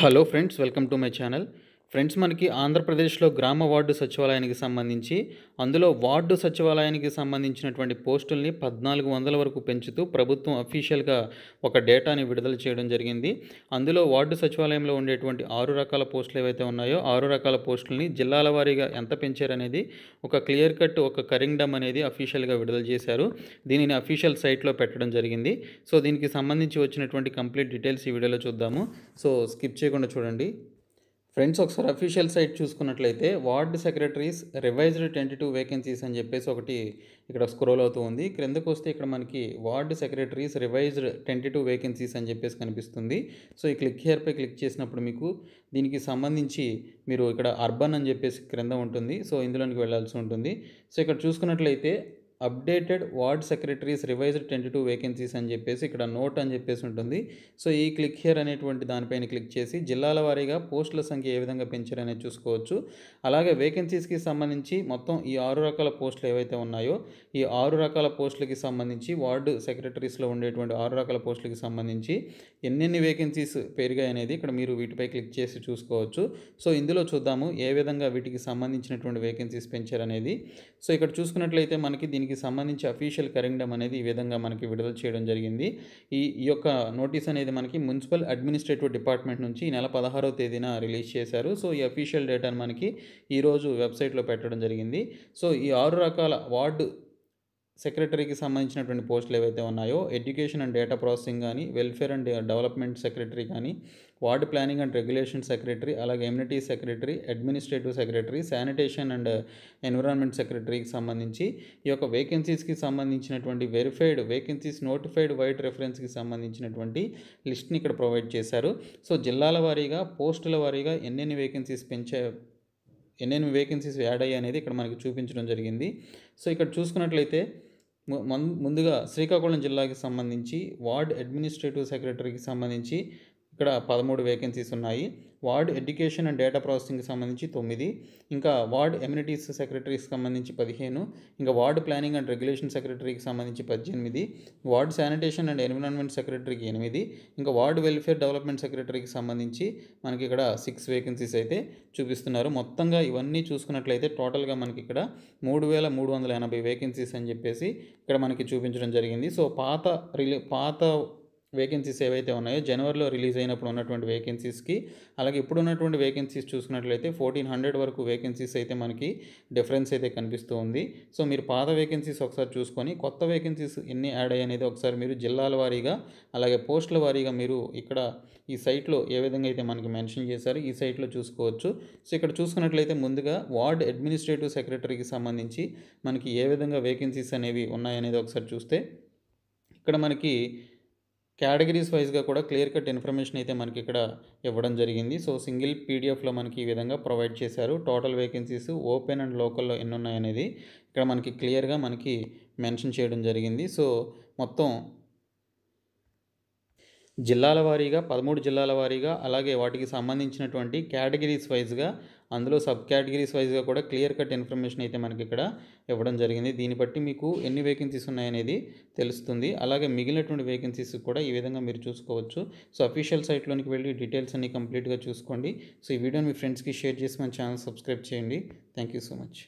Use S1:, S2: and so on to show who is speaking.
S1: hello friends welcome to my channel friends మనకి ఆంధ్రప్రదేశ్లో గ్రామ వార్డు సచివాలయానికి సంబంధించి అందులో వార్డు సచివాలయానికి సంబంధించినటువంటి పోస్టుల్ని పద్నాలుగు వందల వరకు పెంచుతూ ప్రభుత్వం అఫీషియల్గా ఒక డేటాని విడుదల చేయడం జరిగింది అందులో వార్డు సచివాలయంలో ఉండేటువంటి ఆరు రకాల పోస్టులు ఏవైతే ఉన్నాయో ఆరు రకాల పోస్టుల్ని జిల్లాల వారీగా ఎంత పెంచారనేది ఒక క్లియర్ కట్ ఒక కరింగ్ డమ్ అనేది అఫీషియల్గా విడుదల చేశారు దీనిని అఫీషియల్ సైట్లో పెట్టడం జరిగింది సో దీనికి సంబంధించి వచ్చినటువంటి కంప్లీట్ డీటెయిల్స్ ఈ వీడియోలో చూద్దాము సో స్కిప్ చేయకుండా చూడండి ఫ్రెండ్స్ ఒకసారి అఫీషియల్ సైట్ చూసుకున్నట్లయితే ward secretaries revised twenty two vacancies అని చెప్పేసి ఒకటి ఇక్కడ స్క్రోల్ అవుతూ ఉంది క్రిందకు వస్తే ఇక్కడ మనకి ward secretaries revised twenty two vacancies అని చెప్పేసి కనిపిస్తుంది సో ఈ క్లిక్ హియర్పై క్లిక్ చేసినప్పుడు మీకు దీనికి సంబంధించి మీరు ఇక్కడ అర్బన్ అని చెప్పేసి క్రింద ఉంటుంది సో ఇందులోనికి వెళ్ళాల్సి ఉంటుంది సో ఇక్కడ చూసుకున్నట్లయితే updated ward secretaries revised twenty two vacancies అని చెప్పేసి ఇక్కడ నోట్ అని చెప్పేసి ఉంటుంది సో ఈ క్లిక్ హియర్ అనేటువంటి దానిపైన క్లిక్ చేసి జిల్లాల వారీగా పోస్టుల సంఖ్య ఏ విధంగా పెంచారనేది చూసుకోవచ్చు అలాగే వేకెన్సీస్కి సంబంధించి మొత్తం ఈ ఆరు రకాల పోస్టులు ఏవైతే ఉన్నాయో ఈ ఆరు రకాల పోస్టులకి సంబంధించి వార్డు సెక్రటరీస్లో ఉండేటువంటి ఆరు రకాల పోస్టులకి సంబంధించి ఎన్నెన్ని వేకెన్సీస్ పెరిగాయి అనేది ఇక్కడ మీరు వీటిపై క్లిక్ చేసి చూసుకోవచ్చు సో ఇందులో చూద్దాము ఏ విధంగా వీటికి సంబంధించినటువంటి వేకెన్సీస్ పెంచారనేది సో ఇక్కడ చూసుకున్నట్లయితే మనకి దీనికి దీనికి సంబంధించి అఫీషియల్ కరింగ్డమ్ అనేది ఈ విధంగా మనకి విడుదల చేయడం జరిగింది ఈ ఈ యొక్క నోటీస్ అనేది మనకి మున్సిపల్ అడ్మినిస్ట్రేటివ్ డిపార్ట్మెంట్ నుంచి ఈ నెల పదహారో తేదీన రిలీజ్ చేశారు సో ఈ అఫీషియల్ డేటాను మనకి ఈరోజు వెబ్సైట్లో పెట్టడం జరిగింది సో ఈ ఆరు రకాల వార్డు సెక్రటరీకి సంబంధించినటువంటి పోస్టులు ఏవైతే ఉన్నాయో ఎడ్యుకేషన్ అండ్ డేటా ప్రాసెసింగ్ కానీ వెల్ఫేర్ అండ్ డెవలప్మెంట్ సెక్రటరీ కానీ ward planning and regulation secretary అలాగే amenity secretary administrative secretary sanitation and environment సెక్రటరీకి సంబంధించి ఈ యొక్క వేకెన్సీస్కి సంబంధించినటువంటి వెరిఫైడ్ వేకెన్సీస్ నోటిఫైడ్ వైడ్ రెఫరెన్స్కి సంబంధించినటువంటి లిస్ట్ని ఇక్కడ ప్రొవైడ్ చేశారు సో జిల్లాల వారీగా పోస్టుల వారీగా ఎన్నెన్ని వేకెన్సీస్ పెంచే ఎన్నెన్ని వేకెన్సీస్ యాడ్ అయ్యాయి అనేది ఇక్కడ మనకి చూపించడం జరిగింది సో ఇక్కడ చూసుకున్నట్లయితే ముందుగా శ్రీకాకుళం జిల్లాకి సంబంధించి వార్డ్ అడ్మినిస్ట్రేటివ్ సెక్రటరీకి సంబంధించి ఇక్కడ పదమూడు వేకెన్సీస్ ఉన్నాయి వార్డ్ ఎడ్యుకేషన్ అండ్ డేటా ప్రాసెసింగ్కి సంబంధించి తొమ్మిది ఇంకా వార్డ్ ఎమ్యూనిటీస్ సెక్రటరీకి సంబంధించి పదిహేను ఇంకా వార్డ్ ప్లానింగ్ అండ్ రెగ్యులేషన్ సెక్రటరీకి సంబంధించి పద్దెనిమిది వార్డ్ శానిటేషన్ అండ్ ఎన్విరాన్మెంట్ సెక్రటరీకి ఎనిమిది ఇంకా వార్డ్ వెల్ఫేర్ డెవలప్మెంట్ సెక్రటరీకి సంబంధించి మనకి ఇక్కడ సిక్స్ వేకెన్సీస్ అయితే చూపిస్తున్నారు మొత్తంగా ఇవన్నీ చూసుకున్నట్లయితే టోటల్గా మనకి ఇక్కడ మూడు వేల మూడు వందల ఎనభై వేకెన్సీస్ అని చెప్పేసి ఇక్కడ మనకి చూపించడం జరిగింది సో పాత రిలే పాత వేకెన్సీస్ ఏవైతే ఉన్నాయో జనవరిలో రిలీజ్ అయినప్పుడు ఉన్నటువంటి వేకెన్సీస్కి అలాగే ఇప్పుడు ఉన్నటువంటి వేకెన్సీస్ చూసుకున్నట్లయితే ఫోర్టీన్ హండ్రెడ్ వరకు వేకెన్సీస్ అయితే మనకి డిఫరెన్స్ అయితే కనిపిస్తూ ఉంది సో మీరు పాత వేకెన్సీస్ ఒకసారి చూసుకొని కొత్త వేకెన్సీస్ ఎన్ని యాడ్ అయ్యాయి అనేది ఒకసారి మీరు జిల్లాల వారీగా అలాగే పోస్టుల వారీగా మీరు ఇక్కడ ఈ సైట్లో ఏ విధంగా అయితే మనకి మెన్షన్ చేశారో ఈ సైట్లో చూసుకోవచ్చు సో ఇక్కడ చూసుకున్నట్లయితే ముందుగా వార్డ్ అడ్మినిస్ట్రేటివ్ సెక్రటరీకి సంబంధించి మనకి ఏ విధంగా వేకెన్సీస్ అనేవి ఉన్నాయనేది ఒకసారి చూస్తే ఇక్కడ మనకి క్యాటగిరీస్ వైజ్గా కూడా క్లియర్ కట్ ఇన్ఫర్మేషన్ అయితే మనకి ఇక్కడ ఇవ్వడం జరిగింది సో సింగిల్ పీడిఎఫ్లో మనకి ఈ విధంగా ప్రొవైడ్ చేశారు టోటల్ వేకెన్సీస్ ఓపెన్ అండ్ లోకల్లో ఎన్ని ఉన్నాయనేది ఇక్కడ మనకి క్లియర్గా మనకి మెన్షన్ చేయడం జరిగింది సో మొత్తం జిల్లాల వారీగా పదమూడు జిల్లాల వారీగా అలాగే వాటికి సంబంధించినటువంటి కేటగిరీస్ వైజ్గా అందులో సబ్ కేటగిరీస్ వైజ్గా కూడా క్లియర్ కట్ ఇన్ఫర్మేషన్ అయితే మనకి ఇక్కడ ఇవ్వడం జరిగింది దీన్ని బట్టి మీకు ఎన్ని వేకెన్సీస్ ఉన్నాయనేది తెలుస్తుంది అలాగే మిగిలినటువంటి వేకెన్సీస్ కూడా ఈ విధంగా మీరు చూసుకోవచ్చు సో అఫీషియల్ సైట్లోనికి వెళ్ళి డీటెయిల్స్ అన్ని కంప్లీట్గా చూసుకోండి సో ఈ వీడియోని మీ ఫ్రెండ్స్కి షేర్ చేసి మన ఛానల్ సబ్స్క్రైబ్ చేయండి థ్యాంక్ యూ సో మచ్